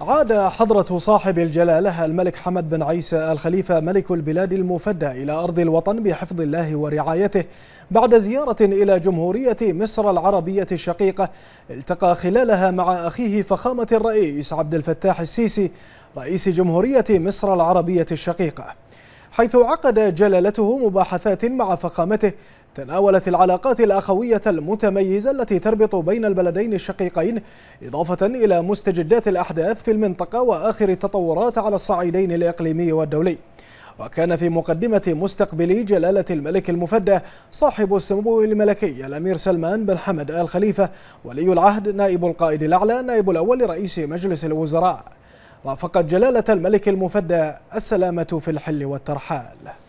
عاد حضرة صاحب الجلالة الملك حمد بن عيسى الخليفة ملك البلاد المفدى إلى أرض الوطن بحفظ الله ورعايته بعد زيارة إلى جمهورية مصر العربية الشقيقة التقى خلالها مع أخيه فخامة الرئيس عبد الفتاح السيسي رئيس جمهورية مصر العربية الشقيقة حيث عقد جلالته مباحثات مع فخامته تناولت العلاقات الأخوية المتميزة التي تربط بين البلدين الشقيقين إضافة إلى مستجدات الأحداث في المنطقة وآخر التطورات على الصعيدين الإقليمي والدولي وكان في مقدمة مستقبلي جلالة الملك المفدى صاحب السمو الملكي الأمير سلمان بن حمد آل خليفة ولي العهد نائب القائد الأعلى نائب الأول رئيس مجلس الوزراء رافقت جلالة الملك المفدى السلامة في الحل والترحال